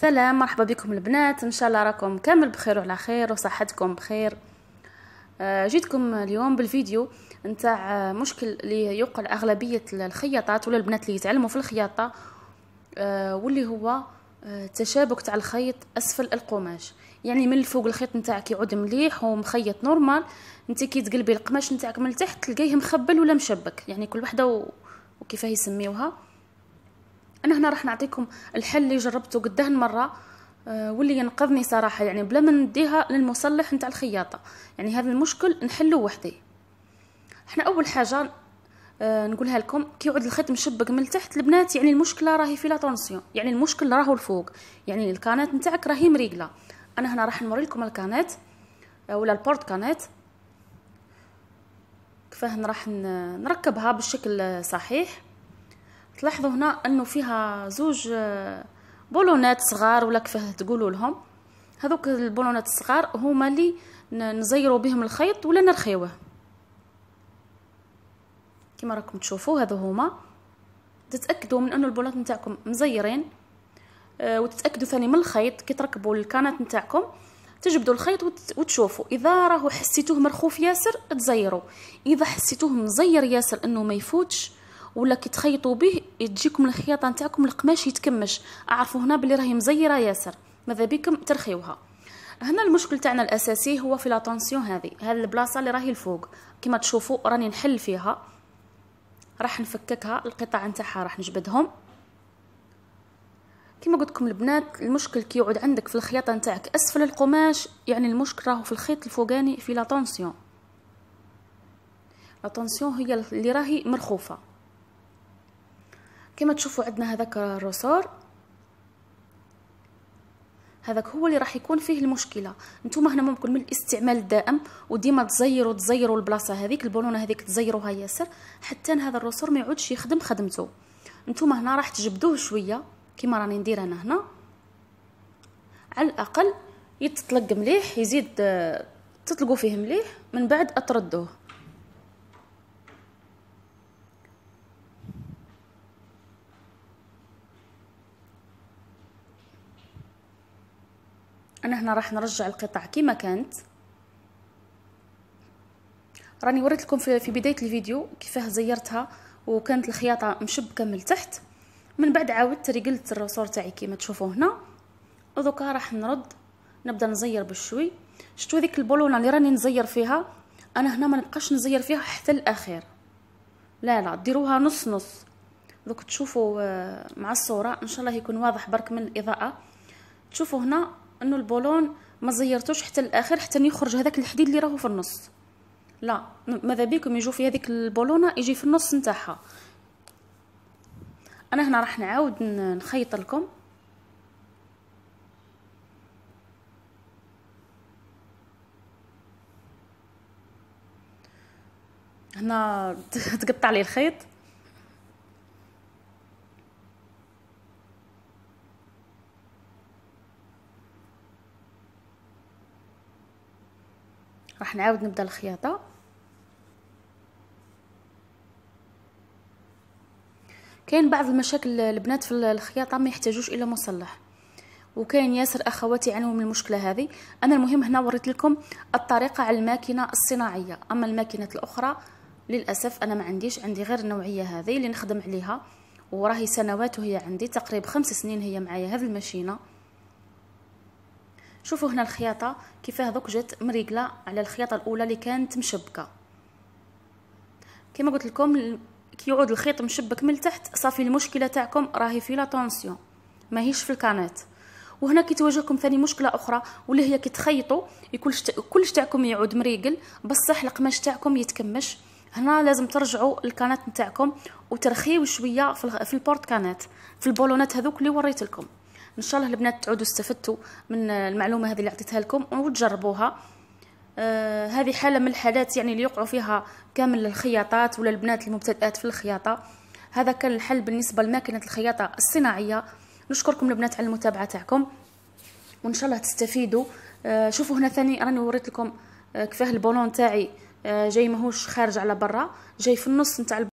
سلام مرحبا بكم البنات ان شاء الله راكم كامل بخير وعلى خير وصحتكم بخير آه، جيتكم اليوم بالفيديو نتاع مشكل اللي يوقع اغلبيه الخياطات ولا البنات اللي يتعلموا في الخياطه آه، واللي هو آه، تشابك تاع الخيط اسفل القماش يعني من الفوق الخيط نتاعك يعود مليح ومخيط نورمال انت كي تقلبي القماش نتاعك من تحت تلقيه مخبل ولا مشبك يعني كل وحده وكيفاه يسميوها انا هنا راح نعطيكم الحل اللي جربته قدهن مره آه، واللي ينقذني صراحه يعني بلا ما نديها للمصلح نتاع الخياطه يعني هذا المشكل نحله وحدي احنا اول حاجه آه، نقولها لكم كي يعود الخيط مشبك من التحت البنات يعني المشكله راهي في لا يعني المشكل راهو الفوق يعني الكانات نتاعك راهي مريقله انا هنا راح نوري لكم الكانات آه، ولا البورت كانات كيفاه راح نركبها بالشكل صحيح تلاحظوا هنا انه فيها زوج آه، بولونات صغار ولا كيفاه تقولوا لهم هذوك البولونات الصغار هما اللي نزيروا بهم الخيط ولا نرخيوه كما راكم تشوفوا هذو هما تتاكدوا من انه البولونات نتاعكم مزيرين آه، وتتاكدوا ثاني من الخيط كي تركبوا الكانات نتاعكم تجبدوا الخيط وتشوفوا اذا راهو حسيتوه مرخوف ياسر تزيروا اذا حسيتوه مزير ياسر انه ما يفوتش ولا كي تخيطوا به تجيكم الخياطه نتاعكم القماش يتكمش اعرفوا هنا بلي راهي مزيره ياسر ماذا بكم ترخيوها هنا المشكل تاعنا الاساسي هو في لاطونسيون هذه هذه البلاصه اللي راهي الفوق كما تشوفوا راني نحل فيها راح نفككها القطع نتاعها راح نجبدهم كما قلت لكم البنات المشكل كي يقعد عندك في الخياطه نتاعك اسفل القماش يعني المشكل راهو في الخيط الفوقاني في لاطونسيون لاطونسيون هي اللي راهي مرخوفه كما تشوفوا عندنا هذاك الرصور هذاك هو اللي راح يكون فيه المشكله نتوما هنا ممكن من الاستعمال الدائم وديما تزيروا تزيروا البلاصه هذيك البالونه هذيك تزيروها ياسر حتى هذا الرسور ما يعودش يخدم خدمته نتوما هنا راح تجبدوه شويه كما راني ندير انا هنا على الاقل يتطلق مليح يزيد تطلقوا فيه مليح من بعد اتردوه انا هنا راح نرجع القطع كما كانت راني وريت لكم في بدايه الفيديو كيفاه زيرتها وكانت الخياطه مشبكه من التحت من بعد عاودت رجلت الرسور تاعي كما تشوفوا هنا ودوكا راح نرد نبدا نزير بشوي شفتوا ديك البولونه اللي راني نزير فيها انا هنا ما نبقاش نزير فيها حتى الاخير لا لا ديروها نص نص دوك تشوفوا آه، مع الصوره ان شاء الله يكون واضح برك من الاضاءه تشوفوا هنا انه البولون ما زيرتوش حتى الاخر حتى يخرج هذاك الحديد اللي راهو في النص لا ماذا بيكم يجوا في هذيك البولونه يجي في النص نتاعها انا هنا راح نعاود نخيط لكم هنا تقطع لي الخيط راح نعاود نبدا الخياطه كاين بعض المشاكل البنات في الخياطه ما يحتاجوش الى مصلح وكاين ياسر اخواتي عنهم المشكله هذه انا المهم هنا وريت لكم الطريقه على الماكينه الصناعيه اما الماكينه الاخرى للاسف انا ما عنديش عندي غير النوعيه هذه اللي نخدم عليها وراهي سنوات وهي عندي تقريبا خمس سنين هي معايا هذه الماشينه شوفوا هنا الخياطه كيفاه دوك جات مريقله على الخياطه الاولى اللي كانت مشبكه كما قلت لكم كيعود الخيط مشبك من التحت صافي المشكله تاعكم راهي في لا طونسيون ماهيش في الكانات وهنا كتواجهكم ثاني مشكله اخرى واللي هي تخيطوا كلش كلش تاعكم يعود مريقل بصح القماش تاعكم يتكمش هنا لازم ترجعوا الكانات نتاعكم وترخيو شويه في البورت كانات في البولونات هذوك اللي وريت لكم ان شاء الله البنات تعودوا استفدتوا من المعلومه هذه اللي عطيتها لكم وتجربوها آه هذه حاله من الحالات يعني اللي يقعوا فيها كامل الخياطات ولا البنات المبتدئات في الخياطه هذا كان الحل بالنسبه لماكينه الخياطه الصناعيه نشكركم البنات على المتابعه تاعكم وان شاء الله تستفيدوا آه شوفوا هنا ثاني راني وريت لكم آه كيفاه البولون تاعي آه جاي ماهوش خارج على برا جاي في النص نتاع